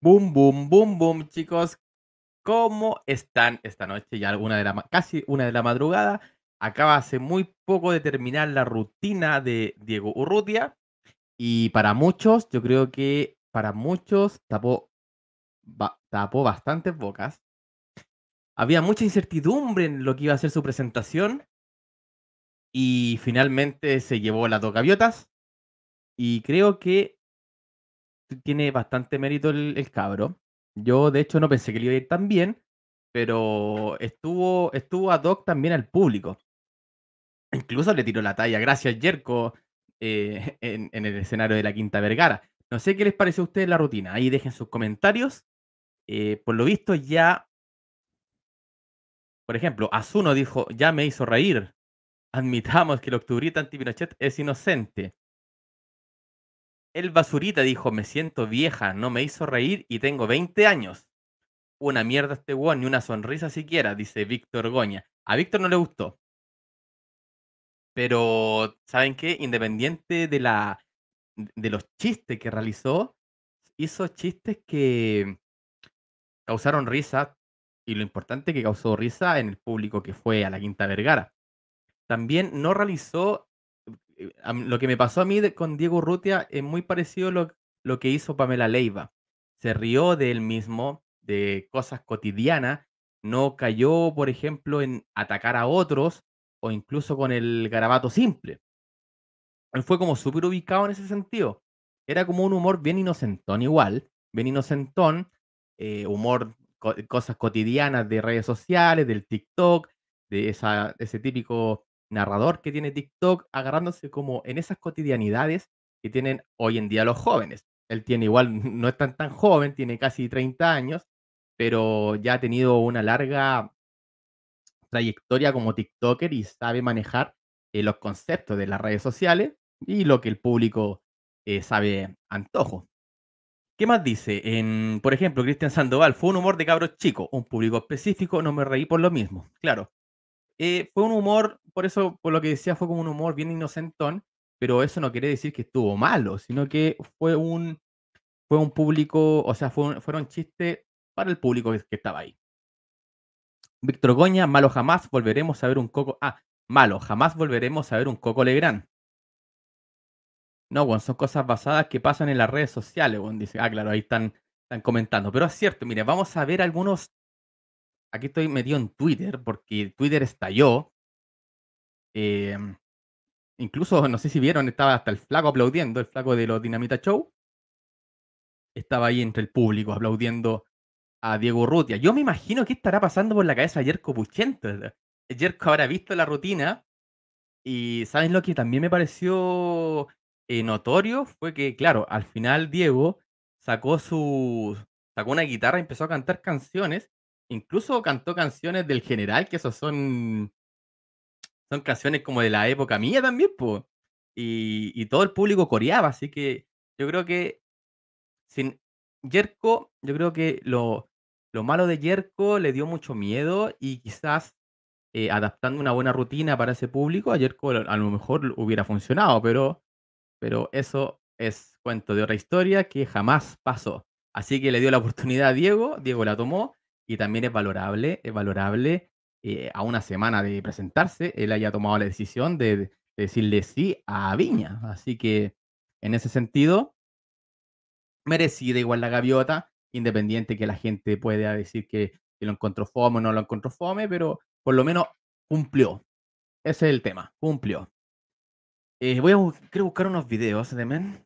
Boom, boom, boom, boom, chicos. ¿Cómo están esta noche? Ya una de la, casi una de la madrugada. Acaba hace muy poco de terminar la rutina de Diego Urrutia. Y para muchos, yo creo que para muchos tapó, tapó bastantes bocas. Había mucha incertidumbre en lo que iba a ser su presentación. Y finalmente se llevó las dos gaviotas. Y creo que tiene bastante mérito el, cabro. Yo, de hecho, no pensé que le iba a ir tan bien, pero estuvo, estuvo ad hoc también al público. Incluso le tiró la talla, gracias Jerko, eh, en, el escenario de la Quinta Vergara. No sé qué les parece a ustedes la rutina. Ahí dejen sus comentarios. Eh, por lo visto, ya. Por ejemplo, Azuno dijo: Ya me hizo reír. Admitamos que el octubrita anti-Pinochet es inocente. El basurita dijo, me siento vieja, no me hizo reír y tengo 20 años. Una mierda este weón, ni una sonrisa siquiera, dice Víctor Goña. A Víctor no le gustó. Pero, ¿saben qué? Independiente de, la, de los chistes que realizó, hizo chistes que causaron risa y lo importante que causó risa en el público que fue a la Quinta Vergara. También no realizó eh, lo que me pasó a mí con Diego Rutia es muy parecido a lo, que hizo Pamela Leiva. Se rió de él mismo, de cosas cotidianas, no cayó, por ejemplo, en atacar a otros o incluso con el garabato simple. Él fue como súper ubicado en ese sentido. Era como un humor bien inocentón igual, bien inocentón, eh, humor, cosas cotidianas de redes sociales, del TikTok, de esa, ese típico narrador que tiene TikTok, agarrándose como en esas cotidianidades que tienen hoy en día los jóvenes. Él tiene igual, no es tan, tan joven, tiene casi 30 años, pero ya ha tenido una larga trayectoria como TikToker y sabe manejar eh, los conceptos de las redes sociales y lo que el público eh, sabe antojo. ¿Qué más dice? En, por ejemplo, Cristian Sandoval, fue un humor de cabros chico, un público específico, no me reí por lo mismo. Claro, eh, fue un humor, por eso, por lo que decía, fue como un humor bien inocentón, pero eso no quiere decir que estuvo malo, sino que fue un, fue un público, o sea, fue un, fueron chistes para el público que, estaba ahí. Víctor Goña, malo jamás volveremos a ver un coco. Ah, malo, jamás volveremos a ver un coco Legrand. No, son cosas basadas que pasan en las redes sociales, dice. Ah, claro, ahí están, están comentando. Pero es cierto, mire, vamos a ver algunos aquí estoy metido en Twitter porque Twitter estalló. Em, incluso, no sé si vieron, estaba hasta el flaco aplaudiendo, el flaco de los Dinamita Show. Estaba ahí entre el público aplaudiendo a Diego Rutia. Yo me imagino que estará pasando por la cabeza a Jerko Puchento. Jerko habrá visto la rutina. Y ¿saben lo que también me pareció eh, notorio? Fue que, claro, al final Diego sacó su. sacó una guitarra, y empezó a cantar canciones Incluso cantó canciones del general, que son. Son canciones como de la época mía también, Y, todo el público coreaba, así que yo creo que. Sin Jerko, yo creo que lo, lo malo de Jerko le dio mucho miedo y quizás eh, adaptando una buena rutina para ese público, a Jerko a lo mejor hubiera funcionado, pero, pero eso es cuento de otra historia que jamás pasó. Así que le dio la oportunidad a Diego, Diego la tomó y también es valorable, es valorable eh, a una semana de presentarse, él haya tomado la decisión de, decirle sí a Viña. Así que en ese sentido, merecida igual la gaviota, independiente que la gente pueda decir que, lo encontró fome o no lo encontró fome, pero por lo menos cumplió. Ese es el tema, cumplió. Eh, voy a buscar unos videos demen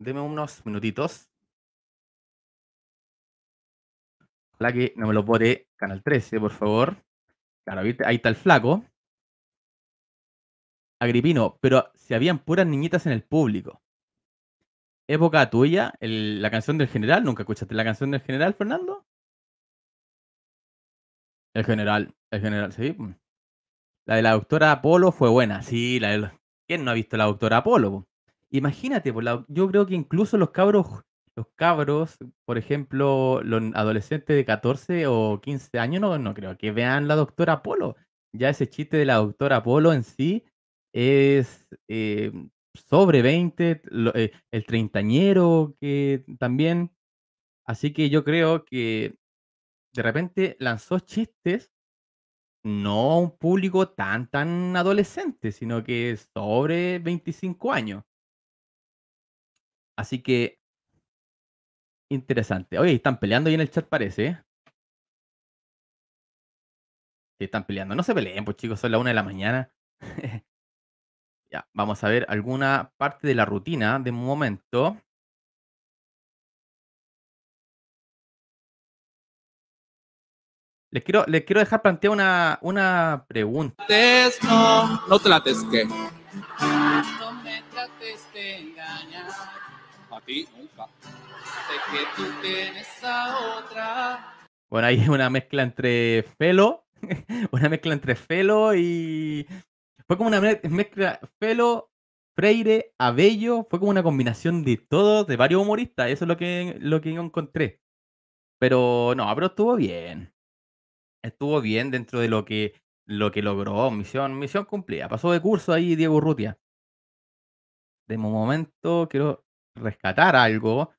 Deme unos minutitos. Ojalá que no me lo pote Canal 13, por favor. Claro, ahí está el flaco. Agripino, pero si habían puras niñitas en el público. Época tuya, la canción del general. ¿Nunca escuchaste la canción del general, Fernando? El general, el general, sí. Pues. La de la doctora Apolo fue buena, sí. La ¿Quién no ha visto la doctora Apolo? Imagínate, yo creo que incluso los cabros los cabros, por ejemplo, los adolescentes de 14 o 15 años, no, no creo que vean la doctora Polo. Ya ese chiste de la doctora Polo en sí es eh, sobre 20, eh, el treintañero que también. Así que yo creo que de repente lanzó chistes no a un público tan, tan adolescente, sino que sobre 25 años. Así que Interesante. Oye, están peleando ahí en el chat, parece. ¿eh? están peleando. No se peleen, pues chicos, son las una de la mañana. ya, vamos a ver alguna parte de la rutina de momento. Les quiero, quiero dejar plantear una, una pregunta. No, no trates que. No me trates de engañar. ti que tú tienes otra. Bueno, ahí es una mezcla entre Felo, una mezcla entre Felo y... Fue como una mezcla Felo, Freire, Abello, fue como una combinación de todos, de varios humoristas, eso es lo que, lo que encontré. Pero no, pero estuvo bien. Estuvo bien dentro de lo que, lo que logró, misión, misión cumplida. Pasó de curso ahí Diego Rutia. De momento quiero rescatar algo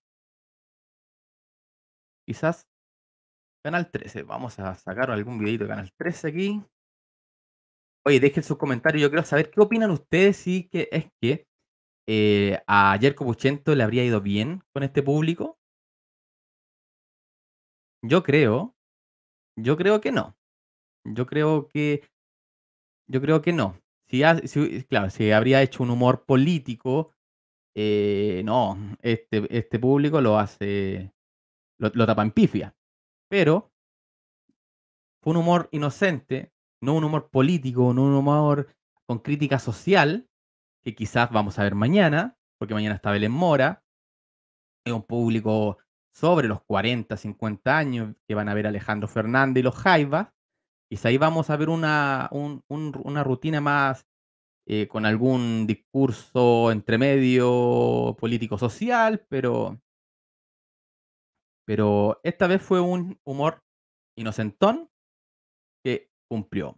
Quizás Canal 13. Vamos a sacar algún videito de Canal 13 aquí. Oye, dejen sus comentarios. Yo quiero saber qué opinan ustedes si que es que eh, a Jerko Puchento le habría ido bien con este público. Yo creo. Yo creo que no. Yo creo que. Yo creo que no. Si, claro, si habría hecho un humor político, eh, no, este, este público lo hace, lo, lo en pifia. Pero fue un humor inocente, no un humor político, no un humor con crítica social, que quizás vamos a ver mañana, porque mañana está Belén Mora, hay un público sobre los 40, 50 años, que van a ver Alejandro Fernández y los Jaivas, quizás ahí vamos a ver una, una rutina más eh, con algún discurso entre medio político-social, pero pero esta vez fue un humor inocentón que cumplió.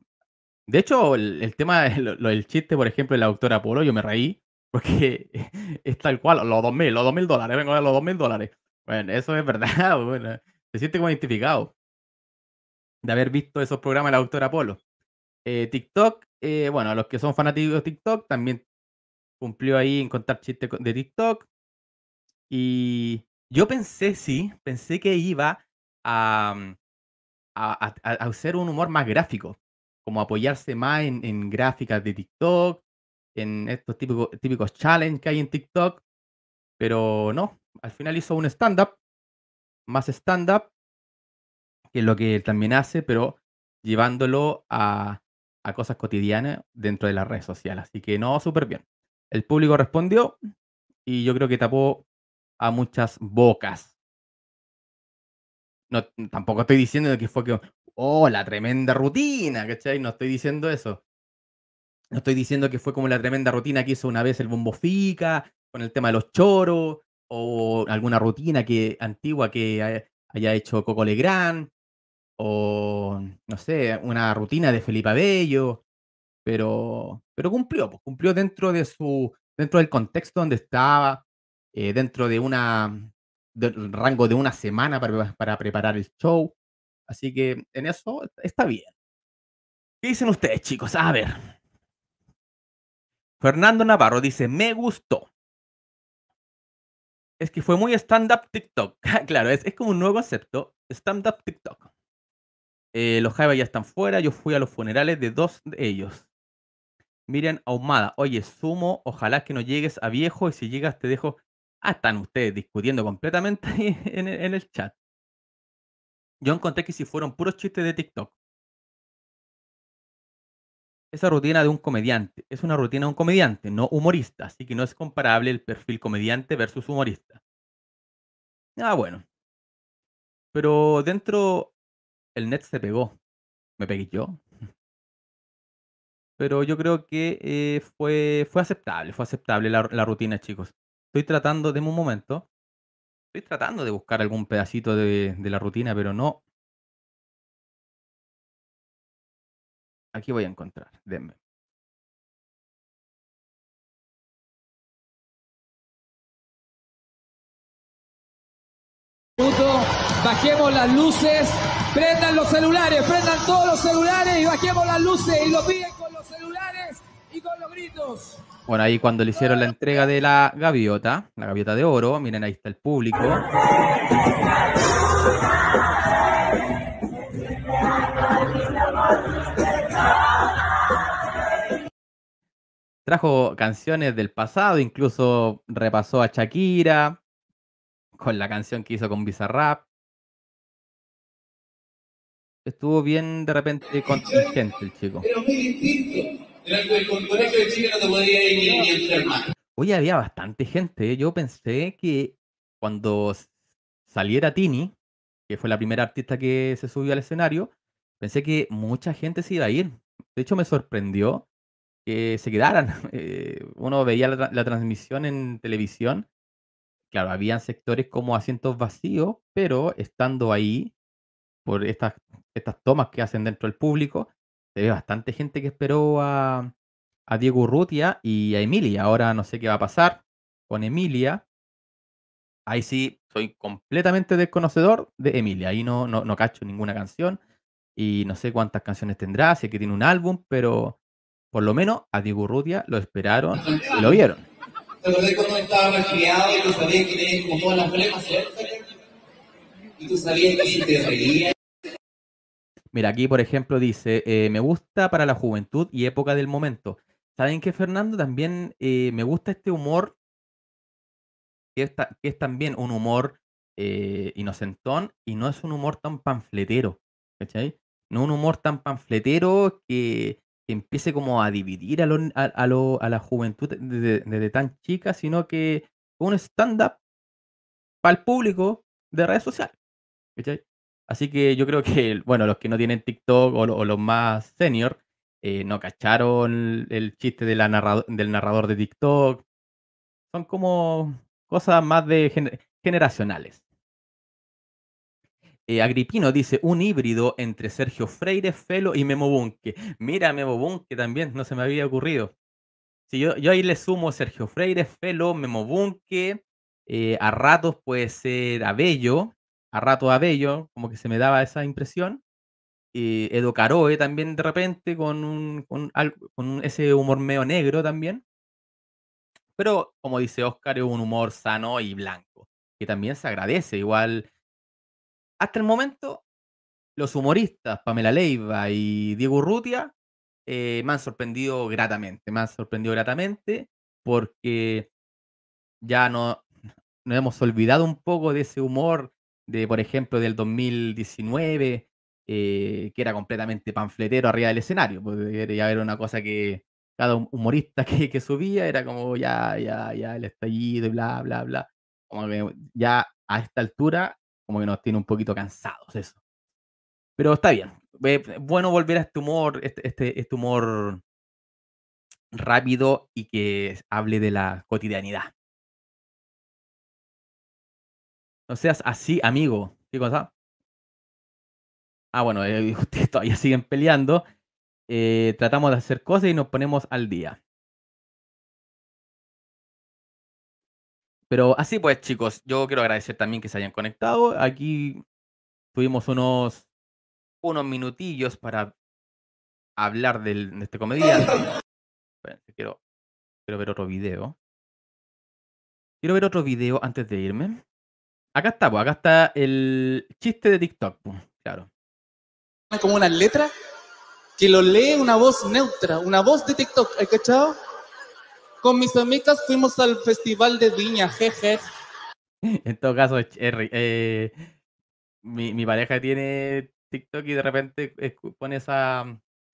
De hecho, el, tema, del chiste, por ejemplo, de la doctora Polo, yo me reí porque es tal cual, los dos mil, los dos dólares, vengo a los dos mil dólares. Bueno, eso es verdad, bueno, se siente como identificado de haber visto esos programas de la doctora Polo. Eh, TikTok, eh, bueno, los que son fanáticos de TikTok también cumplió ahí en contar chistes de TikTok. Y yo pensé, sí, pensé que iba mm, a, a, hacer un humor más gráfico, como apoyarse más en, gráficas de TikTok, en estos típicos, típicos challenges que hay en TikTok, pero no, al final hizo un stand-up, más stand-up, que es lo que él también hace, pero llevándolo a, a cosas cotidianas dentro de las redes sociales. Así que no, súper bien. El público respondió y yo creo que tapó a muchas bocas. No, tampoco estoy diciendo que fue que, oh, la tremenda rutina, ¿cachai? No estoy diciendo eso. No estoy diciendo que fue como la tremenda rutina que hizo una vez el Bombo Fica, con el tema de los choros, o alguna rutina que, antigua que haya hecho Coco Legrand, o no sé, una rutina de Felipe Abello, pero, pero cumplió, pues, cumplió dentro de su, dentro del contexto donde estaba, eh, dentro de una del rango de una semana para, preparar el show. Así que en eso está bien. ¿Qué dicen ustedes, chicos? A ver. Fernando Navarro dice, me gustó. Es que fue muy stand-up TikTok. claro, es, como un nuevo acepto, Stand-up TikTok. Eh, los Jaiba ya están fuera. Yo fui a los funerales de dos de ellos. Miriam Ahumada, oye, sumo, ojalá que no llegues a viejo y si llegas te dejo Ah, están ustedes discutiendo completamente en, el chat. Yo encontré que si fueron puros chistes de TikTok. Esa rutina de un comediante es una rutina de un comediante, no humorista, así que no es comparable el perfil comediante versus humorista. Ah, bueno. Pero dentro el net se pegó. Me pegué yo. Pero yo creo que eh, fue, fue aceptable, fue aceptable la rutina, chicos estoy tratando, denme un momento, estoy tratando de buscar algún pedacito de, de la rutina, pero no. Aquí voy a encontrar, denme. bajemos las luces, prendan los celulares, prendan todos los celulares y bajemos las luces y lo piden con los celulares y con los gritos. Bueno, ahí cuando le hicieron la entrega de la gaviota, la gaviota de oro, miren, ahí está el público. Trajo canciones del pasado, incluso repasó a Shakira con la canción que hizo con Bizarrap. Estuvo bien de repente contingente el chico. Hoy había bastante gente. ¿eh? Yo pensé que cuando saliera Tini, que fue la primera artista que se subió al escenario, pensé que mucha gente se iba a ir. De hecho, me sorprendió que se quedaran. Eh, uno veía la, transmisión en televisión. Claro, habían sectores como asientos vacíos, pero estando ahí, por estas, estas tomas que hacen dentro del público, se ve bastante gente que esperó a, a Diego Urrutia y a Emilia. Ahora no sé qué va a pasar con Emilia. Ahí sí, soy completamente desconocedor de Emilia. Ahí no, no, cacho ninguna canción y no sé cuántas canciones tendrá, Sé que tiene un álbum, pero por lo menos a Diego Urrutia lo esperaron y lo vieron. y tú sabías que tenías como todas las flemas, Y tú sabías que te reías Mira, aquí por ejemplo dice, eh, me gusta para la juventud y época del momento. ¿Saben qué, Fernando? También eh, me gusta este humor, que, es también un humor eh, inocentón y no es un humor tan panfletero, ¿cachai? No un humor tan panfletero que, empiece como a dividir a, a, la juventud desde, tan chica, sino que un stand-up para el público de redes sociales, ¿cachai? Así que yo creo que, bueno, los que no tienen TikTok o, los más senior, eh, no cacharon el, chiste de la del narrador de TikTok. Son como cosas más de generacionales. Eh, Agripino dice, un híbrido entre Sergio Freire, Felo y Memo Bunke. Mira, Memo Bunke también, no se me había ocurrido. Si yo, yo, ahí le sumo Sergio Freire, Felo, Memo Bunke, eh, a ratos puede ser Abello, a rato Bello, como que se me daba esa impresión. Y Edo Caroe también de repente con, un, con, ese humor medio negro también. Pero como dice Oscar, es un humor sano y blanco, que también se agradece. Igual, hasta el momento, los humoristas Pamela Leiva y Diego Urrutia eh, me han sorprendido gratamente, me han sorprendido gratamente porque ya no, nos hemos olvidado un poco de ese humor de, por ejemplo, del 2019, eh, que era completamente panfletero arriba del escenario. Porque ya era una cosa que cada humorista que, subía era como ya, ya, ya, el estallido y bla, bla, bla. Como que ya a esta altura, como que nos tiene un poquito cansados eso. Pero está bien. Eh, bueno volver a este humor, este, este, este humor rápido y que hable de la cotidianidad. No seas así, amigo. ¿Qué cosa? Ah, bueno, eh, ustedes todavía siguen peleando. Eh, tratamos de hacer cosas y nos ponemos al día. Pero así pues, chicos, yo quiero agradecer también que se hayan conectado. Aquí tuvimos unos, unos minutillos para hablar de este comediante. quiero, quiero ver otro video. Quiero ver otro video antes de irme. Acá está, pues, acá está el chiste de TikTok, pues, claro. Como una letra que lo lee una voz neutra, una voz de TikTok, ¿hay Con mis amigas fuimos al festival de Viña, jeje. En todo caso, eh, mi, pareja tiene TikTok y de repente pone esa,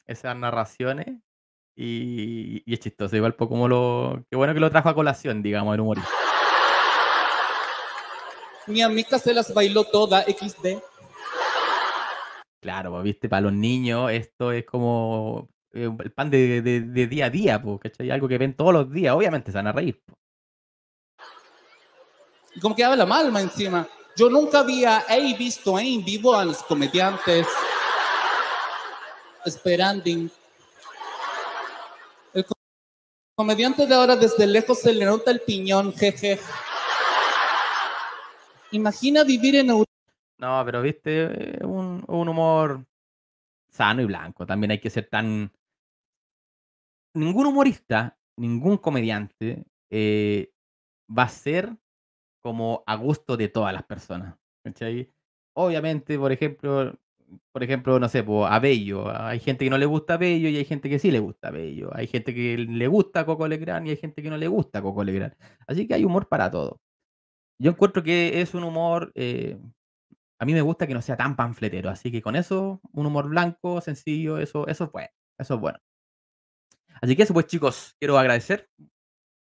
esas narraciones y, es chistoso, igual pues, como lo... Qué bueno que lo trajo a colación, digamos, el humorista. Mi amiga se las bailó toda, XD. Claro, viste, para los niños esto es como eh, el pan de, día a día, porque hay Algo que ven todos los días, obviamente se van a reír. como que la malma encima. Yo nunca había visto en vivo a los comediantes esperando. El comediante de ahora desde lejos se le nota el piñón, jeje. Imagina vivir en No, pero viste, eh, un, un humor sano y blanco. También hay que ser tan. Ningún humorista, ningún comediante eh, va a ser como a gusto de todas las personas. Obviamente, por ejemplo, por ejemplo, no sé, a Bello. Hay gente que no le gusta a Bello y hay gente que sí le gusta a Bello. Hay gente que le gusta a Coco Legrand y hay gente que no le gusta a Coco Legrand. Así que hay humor para todo. Yo encuentro que es un humor, eh, a mí me gusta que no sea tan panfletero, así que con eso, un humor blanco, sencillo, eso, eso es bueno, eso es bueno. Así que eso pues chicos, quiero agradecer.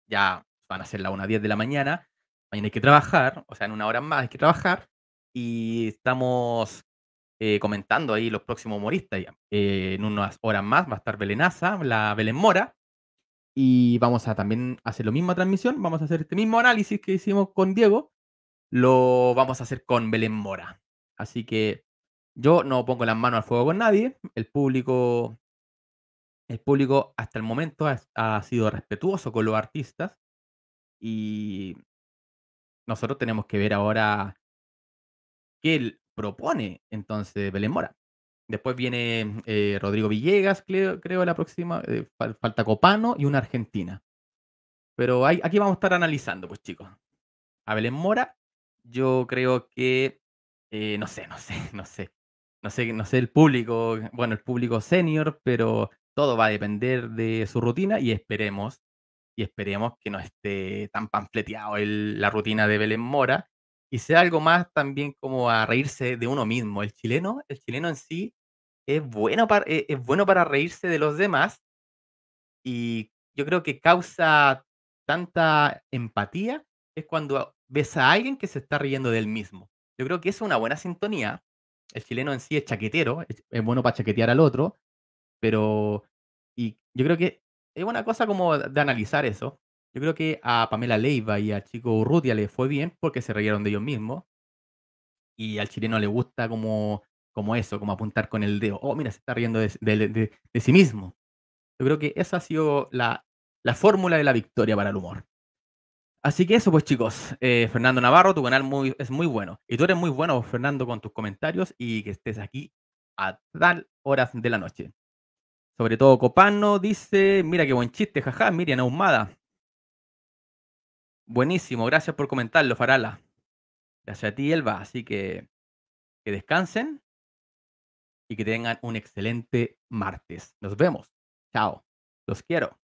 Ya van a ser las 10 de la mañana, mañana hay que trabajar, o sea, en una hora más hay que trabajar, y estamos eh, comentando ahí los próximos humoristas. Eh, en unas horas más va a estar Belenaza, la Belen Mora, y vamos a también hacer la misma transmisión, vamos a hacer este mismo análisis que hicimos con Diego, lo vamos a hacer con Belén Mora. Así que yo no pongo las manos al fuego con nadie, el público, el público hasta el momento ha, sido respetuoso con los artistas y nosotros tenemos que ver ahora qué propone entonces Belén Mora. Después viene eh, Rodrigo Villegas, creo, la próxima. Eh, falta Copano y una Argentina. Pero aquí vamos a estar analizando, pues chicos. A Belén Mora, yo creo que. Eh, no sé, no sé, no sé. No sé, no sé el público, bueno, el público senior, pero todo va a depender de su rutina y esperemos, y esperemos que no esté tan panfleteado la rutina de Belén Mora y sea algo más también como a reírse de uno mismo. El chileno, el chileno en sí es bueno para, eh, es bueno para reírse de los demás y yo creo que causa tanta empatía es cuando ves a alguien que se está riendo del mismo. Yo creo que es una buena sintonía. El chileno en sí es chaquetero, es, bueno para chaquetear al otro, pero y yo creo que es una cosa como de analizar eso, yo creo que a Pamela Leiva y al Chico Urrutia les fue bien porque se reyeron de ellos mismos. Y al chileno le gusta como, como eso, como apuntar con el dedo. Oh, mira, se está riendo de, sí mismo. Yo creo que esa ha sido la, fórmula de la victoria para el humor. Así que eso, pues chicos, eh, Fernando Navarro, tu canal es muy bueno. Y tú eres muy bueno, Fernando, con tus comentarios y que estés aquí a tal horas de la noche. Sobre todo Copano dice, mira qué buen chiste, jaja, Miriam Ahumada. Buenísimo, gracias por comentarlo, Farala. Gracias a ti, Elba. Así que que descansen y que tengan un excelente martes. Nos vemos. Chao. Los quiero.